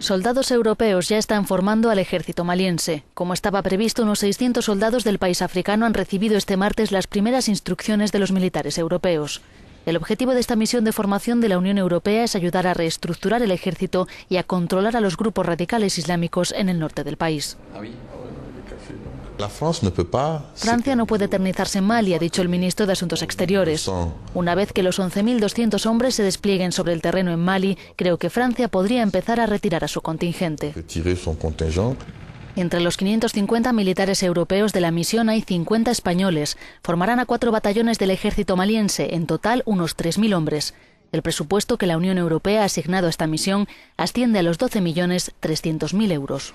Soldados europeos ya están formando al ejército maliense. Como estaba previsto, unos 600 soldados del país africano han recibido este martes las primeras instrucciones de los militares europeos. El objetivo de esta misión de formación de la Unión Europea es ayudar a reestructurar el ejército y a controlar a los grupos radicales islámicos en el norte del país. Francia no puede eternizarse en Mali, ha dicho el ministro de Asuntos Exteriores. Una vez que los 11.200 hombres se desplieguen sobre el terreno en Mali, creo que Francia podría empezar a retirar a su contingente. Entre los 550 militares europeos de la misión hay 50 españoles. Formarán a cuatro batallones del ejército maliense, en total unos 3.000 hombres. El presupuesto que la Unión Europea ha asignado a esta misión asciende a los 12.300.000 euros.